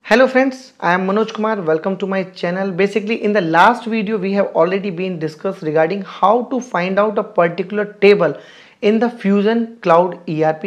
Hello friends, I am Manoj Kumar. Welcome to my channel. Basically, in the last video, we have already been discussed regarding how to find out a particular table in the Fusion Cloud ERP.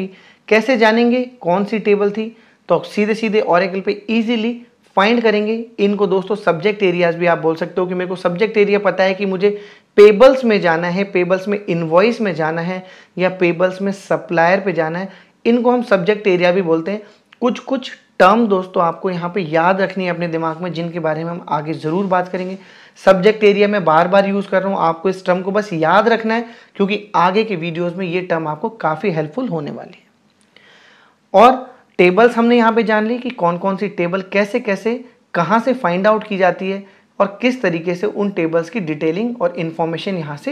kaise janenge kaun si table thi तो सीधे सीधे oracle पे easily find करेंगे इनको दोस्तों subject areas भी आप बोल सकते हो कि मेरे को सब्जेक्ट एरिया पता है कि मुझे पेबल्स में जाना है पेबल्स में इन्वॉइस में जाना है या पेबल्स में सप्लायर पे जाना है इनको हम सब्जेक्ट एरिया भी बोलते हैं कुछ कुछ टर्म दोस्तों आपको यहाँ पे याद रखनी है अपने दिमाग में जिनके बारे में हम आगे ज़रूर बात करेंगे सब्जेक्ट एरिया में बार बार यूज़ कर रहा हूँ आपको इस टर्म को बस याद रखना है क्योंकि आगे के वीडियोज़ में ये टर्म आपको काफ़ी हेल्पफुल होने वाली है और टेबल्स हमने यहाँ पे जान ली कि कौन कौन सी टेबल कैसे कैसे कहाँ से फाइंड आउट की जाती है और किस तरीके से उन टेबल्स की डिटेलिंग और इन्फॉर्मेशन यहाँ से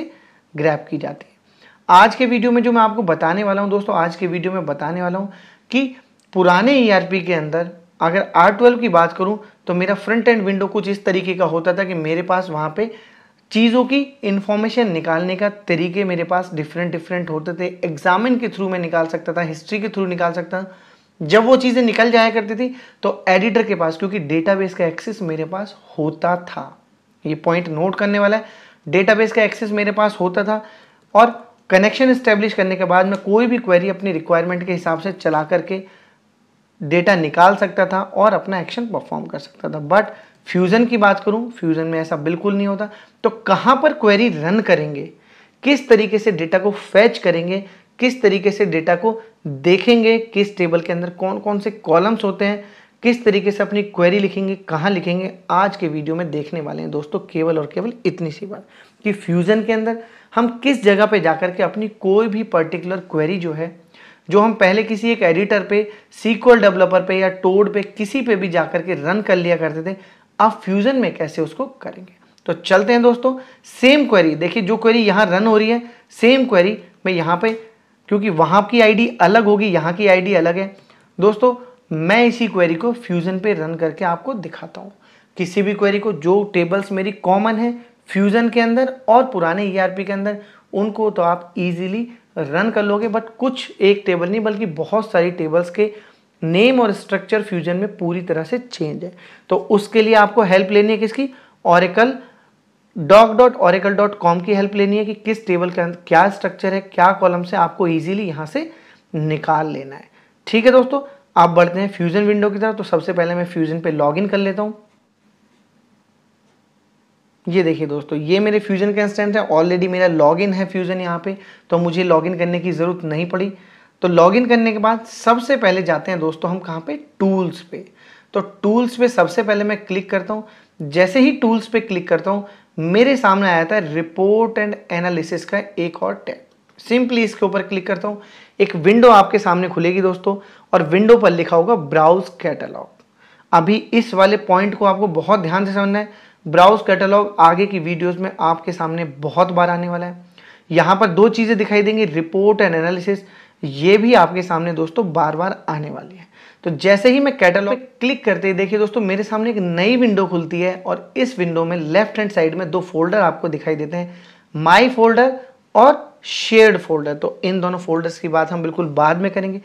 ग्रैप की जाती है आज के वीडियो में जो मैं आपको बताने वाला हूँ दोस्तों आज के वीडियो में बताने वाला हूँ कि पुराने ई e के अंदर अगर ट्वेल्व की बात करूँ तो मेरा फ्रंट एंड विंडो कुछ इस तरीके का होता था कि मेरे पास वहाँ पे चीज़ों की इन्फॉर्मेशन निकालने का तरीके मेरे पास डिफरेंट डिफरेंट होते थे एग्जामिन के थ्रू मैं निकाल सकता था हिस्ट्री के थ्रू निकाल सकता था जब वो चीज़ें निकल जाया करती थी तो एडिटर के पास क्योंकि डेटाबेस का एक्सेस मेरे पास होता था ये पॉइंट नोट करने वाला है डेटाबेस का एक्सेस मेरे पास होता था और कनेक्शन स्टेब्लिश करने के बाद मैं कोई भी क्वेरी अपनी रिक्वायरमेंट के हिसाब से चला करके डेटा निकाल सकता था और अपना एक्शन परफॉर्म कर सकता था बट फ्यूज़न की बात करूं फ्यूज़न में ऐसा बिल्कुल नहीं होता तो कहां पर क्वेरी रन करेंगे किस तरीके से डेटा को फैच करेंगे किस तरीके से डेटा को देखेंगे किस टेबल के अंदर कौन कौन से कॉलम्स होते हैं किस तरीके से अपनी क्वेरी लिखेंगे कहाँ लिखेंगे आज के वीडियो में देखने वाले हैं दोस्तों केवल और केवल इतनी सी बात कि फ्यूज़न के अंदर हम किस जगह पे जाकर के अपनी कोई भी पर्टिकुलर क्वेरी जो है जो हम पहले किसी एक एडिटर पे सीक्वल डेवलपर पे या टोड पे किसी पे भी जाकर के रन कर लिया करते थे अब फ्यूज़न में कैसे उसको करेंगे तो चलते हैं दोस्तों सेम क्वेरी देखिए जो क्वेरी यहाँ रन हो रही है सेम क्वेरी मैं यहाँ पर क्योंकि वहां की आईडी अलग होगी यहाँ की आईडी अलग है दोस्तों मैं इसी क्वेरी को फ्यूज़न पे रन करके आपको दिखाता हूँ किसी भी क्वेरी को जो टेबल्स मेरी कॉमन है फ्यूज़न के अंदर और पुराने ई e के अंदर उनको तो आप इजीली रन कर लोगे बट कुछ एक टेबल नहीं बल्कि बहुत सारी टेबल्स के नेम और स्ट्रक्चर फ्यूजन में पूरी तरह से चेंज है तो उसके लिए आपको हेल्प लेनी है किसकी oracle doc dot oracle dot com की हेल्प लेनी है कि किस टेबल के अंदर क्या स्ट्रक्चर है क्या कॉलम से आपको इजीली यहां से निकाल लेना है ठीक है दोस्तों आप बढ़ते हैं फ्यूजन विंडो की तरफ तो सबसे पहले मैं फ्यूजन पे लॉगिन कर लेता हूं ये देखिए दोस्तों ये मेरे फ्यूजन के इंस्टेंस है ऑलरेडी मेरा लॉगिन है फ्यूजन यहाँ पे तो मुझे लॉगिन करने की ज़रूरत नहीं पड़ी तो लॉगिन करने के बाद सबसे पहले जाते हैं दोस्तों हम कहाँ पे टूल्स पे तो टूल्स पे सबसे पहले मैं क्लिक करता हूँ जैसे ही टूल्स पे क्लिक करता हूँ मेरे सामने आया था रिपोर्ट एंड एनालिसिस का एक और टैब सिंपली इसके ऊपर क्लिक करता हूँ एक विंडो आपके सामने खुलेगी दोस्तों और विंडो पर लिखा होगा ब्राउज कैटलॉग अभी इस वाले पॉइंट को आपको बहुत ध्यान से समझना है ब्राउज कैटलॉग आगे की वीडियोज में आपके सामने बहुत बार आने वाला है यहाँ पर दो चीज़ें दिखाई देंगी रिपोर्ट एंड एनालिसिस ये भी आपके सामने दोस्तों बार बार आने वाली है तो जैसे ही मैं कैटलॉग पे क्लिक करते ही देखिए दोस्तों मेरे सामने एक नई विंडो खुलती है और इस विंडो में लेफ्ट हैंड साइड में दो फोल्डर आपको दिखाई देते हैं माई फोल्डर और शेयर्ड फोल्डर तो इन दोनों फोल्डर्स की बात हम बिल्कुल बाद में करेंगे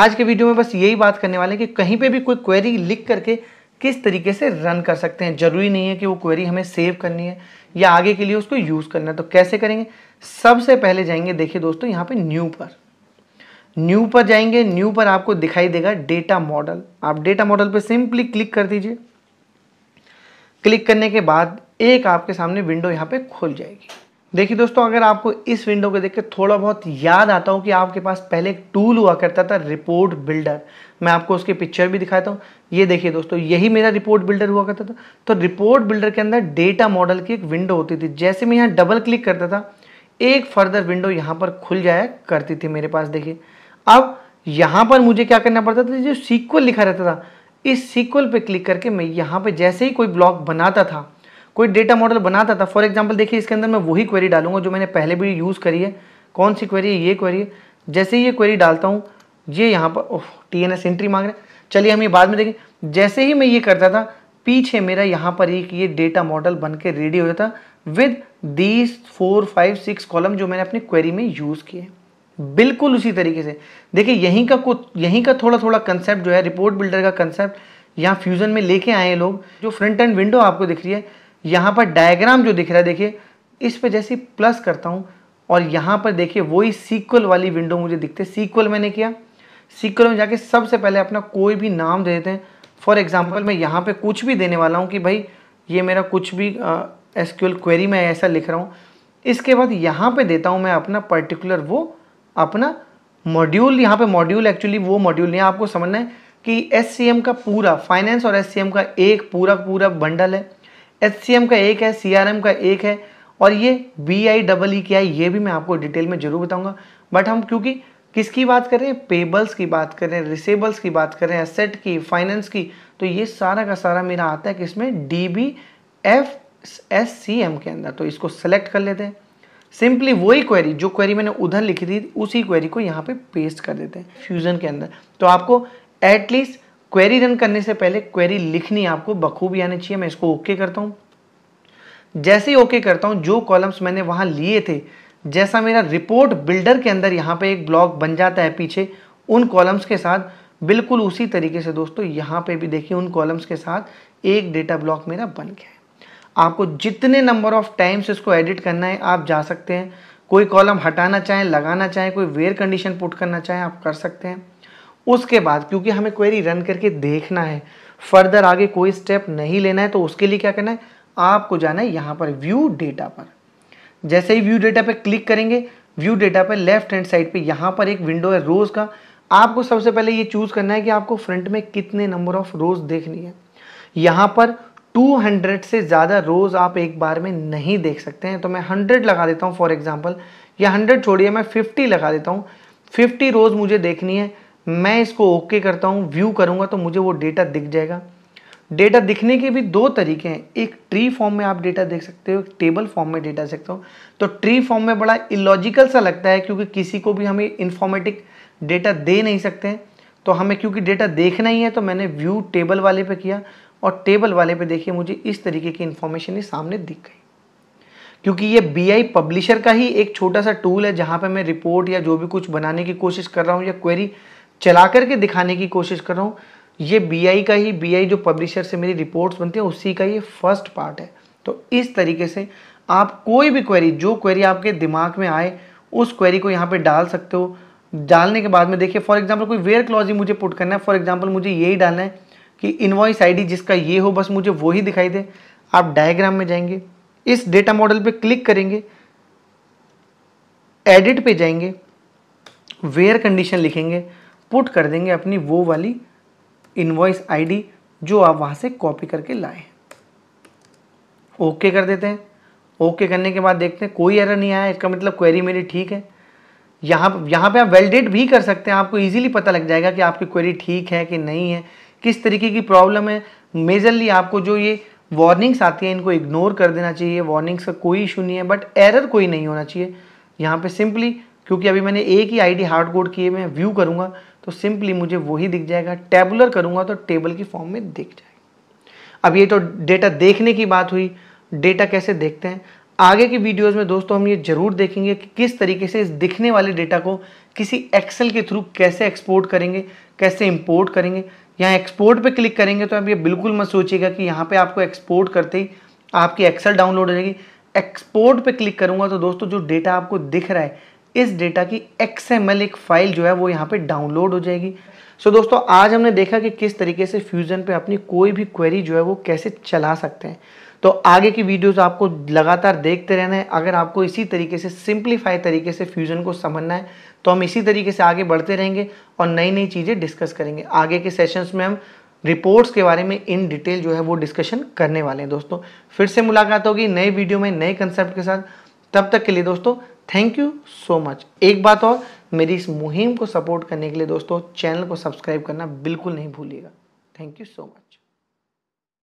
आज के वीडियो में बस यही बात करने वाले हैं कि कहीं पे भी कोई क्वेरी लिख करके किस तरीके से रन कर सकते हैं जरूरी नहीं है कि वो क्वेरी हमें सेव करनी है या आगे के लिए उसको यूज़ करना है तो कैसे करेंगे सबसे पहले जाएंगे देखिए दोस्तों यहाँ पे न्यू पर न्यू पर जाएंगे न्यू पर आपको दिखाई देगा डेटा मॉडल आप डेटा मॉडल पर सिंपली क्लिक कर दीजिए क्लिक करने के बाद एक आपके सामने विंडो यहाँ पे खुल जाएगी देखिए दोस्तों अगर आपको इस विंडो को देख के थोड़ा बहुत याद आता हो कि आपके पास पहले एक टूल हुआ करता था रिपोर्ट बिल्डर मैं आपको उसके पिक्चर भी दिखाता हूँ ये देखिए दोस्तों यही मेरा रिपोर्ट बिल्डर हुआ करता था तो रिपोर्ट बिल्डर के अंदर डेटा मॉडल की एक विंडो होती थी जैसे मैं यहाँ डबल क्लिक करता था एक फर्दर विंडो यहाँ पर खुल जाया करती थी मेरे पास देखिए अब यहाँ पर मुझे क्या करना पड़ता था जो सीक्वल लिखा रहता था इस सीक्वल पे क्लिक करके मैं यहाँ पे जैसे ही कोई ब्लॉक बनाता था कोई डेटा मॉडल बनाता था फॉर एग्जाम्पल देखिए इसके अंदर मैं वही क्वेरी डालूंगा जो मैंने पहले भी यूज़ करी है कौन सी क्वेरी है ये क्वेरी है जैसे ही ये क्वेरी डालता हूँ ये यहाँ पर O T N S entry मांग रहे हैं चलिए हम ये बाद में देखें जैसे ही मैं ये करता था पीछे मेरा यहाँ पर एक ये डेटा मॉडल बन के रेडी हो जाता with these four five six column जो मैंने अपनी क्वेरी में यूज़ किए बिल्कुल उसी तरीके से देखिए यहीं का कुछ यहीं का थोड़ा थोड़ा कंसेप्ट जो है रिपोर्ट बिल्डर का कंसेप्ट यहाँ फ्यूज़न में लेके आए लोग जो फ्रंट एंड विंडो आपको दिख रही है यहाँ पर डायग्राम जो दिख रहा है देखिए इस पर जैसे प्लस करता हूँ और यहाँ पर देखिए वही सीक्वल वाली विंडो मुझे दिखते सीक्वल मैंने किया सीक्वल में जाके सबसे पहले अपना कोई भी नाम दे देते हैं फॉर एग्जाम्पल मैं यहाँ पर कुछ भी देने वाला हूँ कि भाई ये मेरा कुछ भी एस क्वेरी में ऐसा लिख रहा हूँ इसके बाद यहाँ पर देता हूँ मैं अपना पर्टिकुलर वो अपना मॉड्यूल यहाँ पे मॉड्यूल एक्चुअली वो मॉड्यूल नहीं आपको समझना है कि एस का पूरा फाइनेंस और एस का एक पूरा पूरा बंडल है एस का एक है सी का एक है और ये बी आई डबल ई क्या है ये भी मैं आपको डिटेल में जरूर बताऊंगा बट हम क्योंकि किसकी बात कर रहे हैं पेबल्स की बात कर रहे हैं रिसेबल्स की बात कर रहे हैं एसेट की फाइनेंस की तो ये सारा का सारा मेरा आता है किसमें D B F S C M के अंदर तो इसको सेलेक्ट कर लेते हैं सिंपली वही क्वेरी जो क्वेरी मैंने उधर लिखी थी उसी क्वेरी को यहाँ पे पेस्ट कर देते हैं फ्यूजन के अंदर तो आपको एटलीस्ट क्वेरी रन करने से पहले क्वेरी लिखनी आपको बखूबी आनी चाहिए मैं इसको ओके okay करता हूँ जैसे ही ओके okay करता हूँ जो कॉलम्स मैंने वहाँ लिए थे जैसा मेरा रिपोर्ट बिल्डर के अंदर यहाँ पे एक ब्लॉक बन जाता है पीछे उन कॉलम्स के साथ बिल्कुल उसी तरीके से दोस्तों यहाँ पे भी देखिए उन कॉलम्स के साथ एक डेटा ब्लॉक मेरा बन गया है आपको जितने नंबर ऑफ टाइम्स इसको एडिट करना है आप जा सकते हैं कोई कॉलम हटाना चाहें लगाना चाहें कोई वेयर कंडीशन पुट करना चाहें आप कर सकते हैं उसके बाद क्योंकि हमें क्वेरी रन करके देखना है फर्दर आगे कोई स्टेप नहीं लेना है तो उसके लिए क्या करना है आपको जाना है यहाँ पर व्यू डेटा पर जैसे ही व्यू डेटा पर क्लिक करेंगे व्यू डेटा पर लेफ्ट हैंड साइड पे यहाँ पर एक विंडो है रोज़ का आपको सबसे पहले ये चूज़ करना है कि आपको फ्रंट में कितने नंबर ऑफ रोज़ देखनी है यहाँ पर 200 से ज़्यादा रोज़ आप एक बार में नहीं देख सकते हैं तो मैं 100 लगा देता हूँ फॉर एग्जाम्पल या 100 छोड़िए मैं 50 लगा देता हूँ 50 रोज़ मुझे देखनी है मैं इसको ओके okay करता हूँ व्यू करूँगा तो मुझे वो डेटा दिख जाएगा डेटा दिखने के भी दो तरीके हैं एक ट्री फॉर्म में आप डेटा देख सकते हो एक टेबल फॉर्म में डेटा देख सकते हो तो ट्री फॉर्म में बड़ा इलॉजिकल सा लगता है क्योंकि किसी को भी हमें इन्फॉर्मेटिक डेटा दे नहीं सकते हैं तो हमें क्योंकि डेटा देखना ही है तो मैंने व्यू टेबल वाले पे किया और टेबल वाले पे देखिए मुझे इस तरीके की इन्फॉर्मेशन ये सामने दिख गई क्योंकि ये बी पब्लिशर का ही एक छोटा सा टूल है जहाँ पर मैं रिपोर्ट या जो भी कुछ बनाने की कोशिश कर रहा हूँ या क्वेरी चला करके दिखाने की कोशिश कर रहा हूँ ये बी का ही बी जो पब्लिशर से मेरी रिपोर्ट्स बनती हैं उसी का ये फर्स्ट पार्ट है तो इस तरीके से आप कोई भी क्वेरी जो क्वेरी आपके दिमाग में आए उस क्वेरी को यहाँ पे डाल सकते हो डालने के बाद में देखिए फॉर एग्जाम्पल कोई वेयर क्लॉज ही मुझे पुट करना है फॉर एग्जाम्पल मुझे यही डालना है कि इन्वॉइस आईडी जिसका ये हो बस मुझे वो ही दिखाई दे आप डायग्राम में जाएंगे इस डेटा मॉडल पे क्लिक करेंगे एडिट पे जाएंगे वेयर कंडीशन लिखेंगे पुट कर देंगे अपनी वो वाली इन्वॉइस आईडी जो आप वहां से कॉपी करके लाए ओके कर देते हैं ओके करने के बाद देखते हैं कोई एरर नहीं आया इसका मतलब क्वेरी मेरी ठीक है यहाँ यहाँ पे आप वेलडेट भी कर सकते हैं आपको इजीली पता लग जाएगा कि आपकी क्वेरी ठीक है कि नहीं है किस तरीके की प्रॉब्लम है मेजरली आपको जो ये वार्निंग्स आती हैं इनको इग्नोर कर देना चाहिए वार्निंग्स का कोई इशू नहीं है बट एरर कोई नहीं होना चाहिए यहाँ पे सिंपली क्योंकि अभी मैंने एक ही आईडी हार्ड कोड किए मैं व्यू करूँगा तो सिंपली मुझे वही दिख जाएगा टेबुलर करूँगा तो टेबल की फॉर्म में दिख जाएगा अब ये तो डेटा देखने की बात हुई डेटा कैसे देखते हैं आगे की वीडियोज में दोस्तों हम ये जरूर देखेंगे कि किस तरीके से इस दिखने वाले डेटा को किसी एक्सेल के थ्रू कैसे एक्सपोर्ट करेंगे कैसे इम्पोर्ट करेंगे यहाँ एक्सपोर्ट पे क्लिक करेंगे तो आप ये बिल्कुल मत सोचिएगा कि यहाँ पे आपको एक्सपोर्ट करते ही आपकी एक्सेल डाउनलोड हो जाएगी एक्सपोर्ट पे क्लिक करूँगा तो दोस्तों जो डेटा आपको दिख रहा है इस डेटा की एक्स एक फाइल जो है वो यहाँ पे डाउनलोड हो जाएगी सो so दोस्तों आज हमने देखा कि किस तरीके से फ्यूजन पर अपनी कोई भी क्वेरी जो है वो कैसे चला सकते हैं तो आगे की वीडियोस आपको लगातार देखते रहना है अगर आपको इसी तरीके से सिंप्लीफाई तरीके से फ्यूजन को समझना है तो हम इसी तरीके से आगे बढ़ते रहेंगे और नई नई चीज़ें डिस्कस करेंगे आगे के सेशंस में हम रिपोर्ट्स के बारे में इन डिटेल जो है वो डिस्कशन करने वाले हैं दोस्तों फिर से मुलाकात होगी नए वीडियो में नए कंसेप्ट के साथ तब तक के लिए दोस्तों थैंक यू सो मच एक बात और मेरी इस मुहिम को सपोर्ट करने के लिए दोस्तों चैनल को सब्सक्राइब करना बिल्कुल नहीं भूलिएगा थैंक यू सो मच